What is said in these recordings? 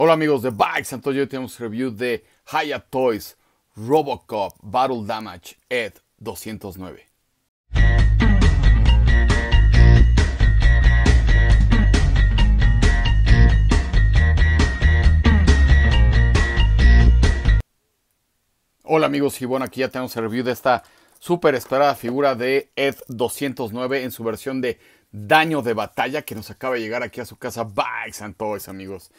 Hola amigos de Bikes, Toys, hoy tenemos review de Haya Toys Robocop Battle Damage Ed 209. Hola amigos y bueno aquí ya tenemos el review de esta super esperada figura de Ed 209 en su versión de daño de batalla que nos acaba de llegar aquí a su casa Bikes and Toys amigos.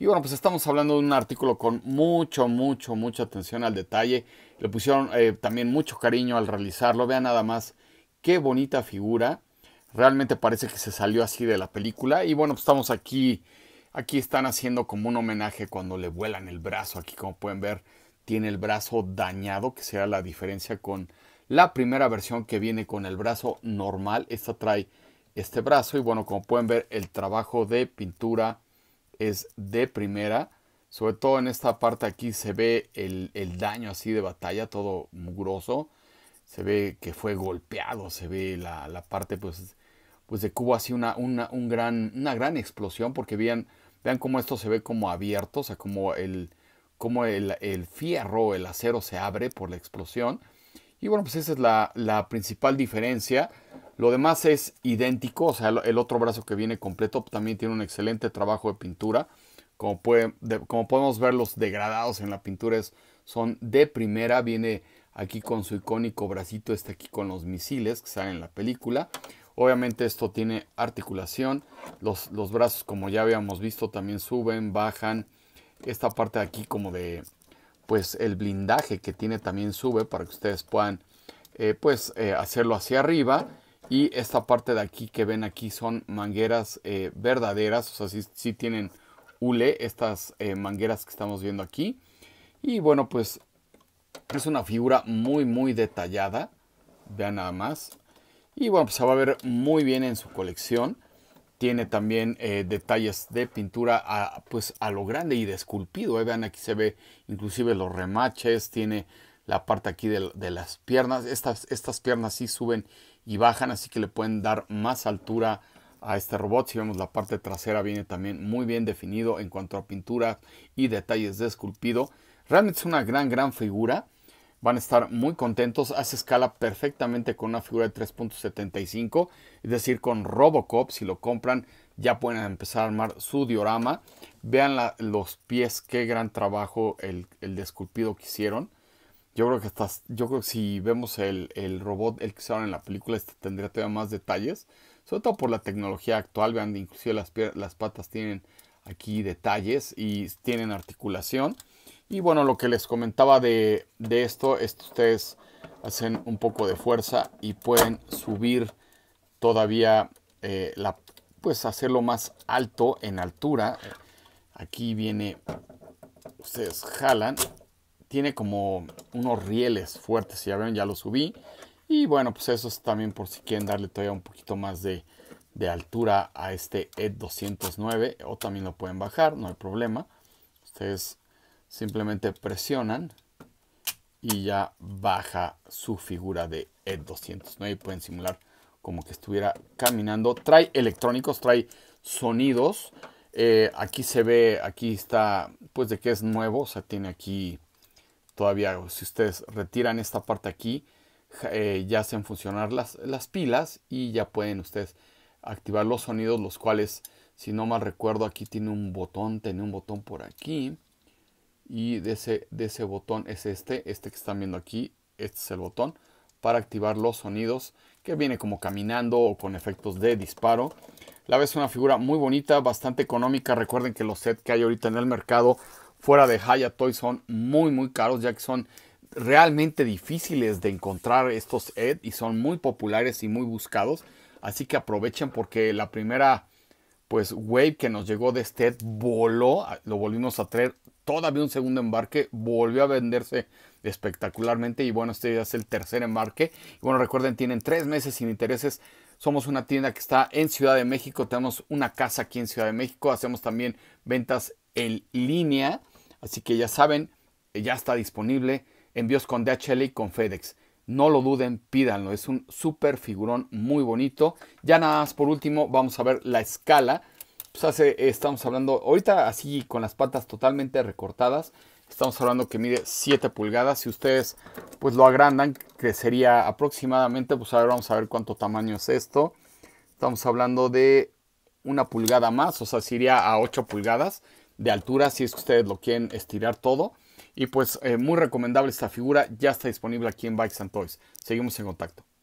Y bueno, pues estamos hablando de un artículo con mucho, mucho, mucha atención al detalle. Le pusieron eh, también mucho cariño al realizarlo. Vean nada más qué bonita figura. Realmente parece que se salió así de la película. Y bueno, pues estamos aquí. Aquí están haciendo como un homenaje cuando le vuelan el brazo. Aquí como pueden ver, tiene el brazo dañado, que será la diferencia con la primera versión que viene con el brazo normal. Esta trae este brazo y bueno, como pueden ver, el trabajo de pintura es de primera. Sobre todo en esta parte aquí se ve el, daño así de batalla, todo mugroso. Se ve que fue golpeado, se ve la, parte pues, pues de cubo así una, una, un gran, una gran explosión porque vean, vean cómo esto se ve como abierto, o sea, como el, como el, el fierro, el acero se abre por la explosión y bueno, pues esa es la, principal diferencia. Lo demás es idéntico, o sea, el otro brazo que viene completo también tiene un excelente trabajo de pintura. Como, como podemos ver, los degradados en la pintura es, son de primera. Viene aquí con su icónico bracito, este aquí con los misiles que salen en la película. Obviamente esto tiene articulación. Los, los brazos, como ya habíamos visto, también suben, bajan. Esta parte de aquí como de, pues el blindaje que tiene también sube para que ustedes puedan eh, pues eh, hacerlo hacia arriba y esta parte de aquí que ven aquí son mangueras eh, verdaderas o sea si sí, tienen hule estas mangueras que estamos viendo aquí y bueno pues es una figura muy muy detallada vean nada más y bueno pues se va a ver muy bien en su colección tiene también eh, detalles de pintura a, pues, a lo grande y de esculpido. Eh. Vean, aquí se ve inclusive los remaches. Tiene la parte aquí de, las piernas. Estas, estas piernas sí suben y bajan, así que le pueden dar más altura a este robot. Si vemos la parte trasera viene también muy bien definido en cuanto a pintura y detalles de esculpido. Realmente es una gran, gran figura van a estar muy contentos. Hace escala perfectamente con una figura de 3.75, es decir, con Robocop. Si lo compran, ya pueden empezar a armar su diorama. Vean los pies, qué gran trabajo el, el esculpido que hicieron. Yo creo que, yo creo si vemos el, robot, el que se en la película, este tendría todavía más detalles. Sobre todo por la tecnología actual, vean, inclusive las, las patas tienen aquí detalles y tienen articulación. Y bueno, lo que les comentaba de, de esto es que ustedes hacen un poco de fuerza y pueden subir todavía eh, la pues hacerlo más alto en altura aquí viene ustedes jalan tiene como unos rieles fuertes ya ven ya lo subí y bueno pues eso es también por si quieren darle todavía un poquito más de, altura a este ED 209 o también lo pueden bajar no hay problema ustedes simplemente presionan y ya baja su figura de E209 pueden simular como que estuviera caminando. Trae electrónicos, trae sonidos. Eh, aquí se ve, aquí está, pues de que es nuevo, o sea, tiene aquí todavía, si ustedes retiran esta parte aquí, eh, ya hacen funcionar las, las pilas y ya pueden ustedes activar los sonidos, los cuales, si no mal recuerdo, aquí tiene un botón, tiene un botón por aquí y de ese, de ese botón es este, este que están viendo aquí, este es el botón para activar los sonidos que viene como caminando o con efectos de disparo. La vez una figura muy bonita, bastante económica. Recuerden que los set que hay ahorita en el mercado fuera de Hayatoy son muy muy caros ya que son realmente difíciles de encontrar estos Ed y son muy populares y muy buscados. Así que aprovechen porque la primera pues wave que nos llegó de este Ed voló, lo volvimos a traer todavía un segundo embarque, volvió a venderse espectacularmente y bueno, este ya es el tercer embarque. Y bueno, recuerden, tienen tres meses sin intereses. Somos una tienda que está en Ciudad de México, tenemos una casa aquí en Ciudad de México, hacemos también ventas en línea, así que ya saben, ya está disponible envíos con DHL y con FedEx. No lo duden, pídanlo, es un súper figurón muy bonito. Ya nada más por último, vamos a ver la escala pues estamos hablando, ahorita así con las patas totalmente recortadas, estamos hablando que mide 7 pulgadas. Si ustedes pues lo agrandan, crecería aproximadamente, pues a ver, vamos a ver cuánto tamaño es esto. Estamos hablando de una pulgada más, o sea, sería a 8 pulgadas de altura si es que ustedes lo quieren estirar todo. Y pues eh, muy recomendable esta figura, ya está disponible aquí en Bikes and Toys. Seguimos en contacto.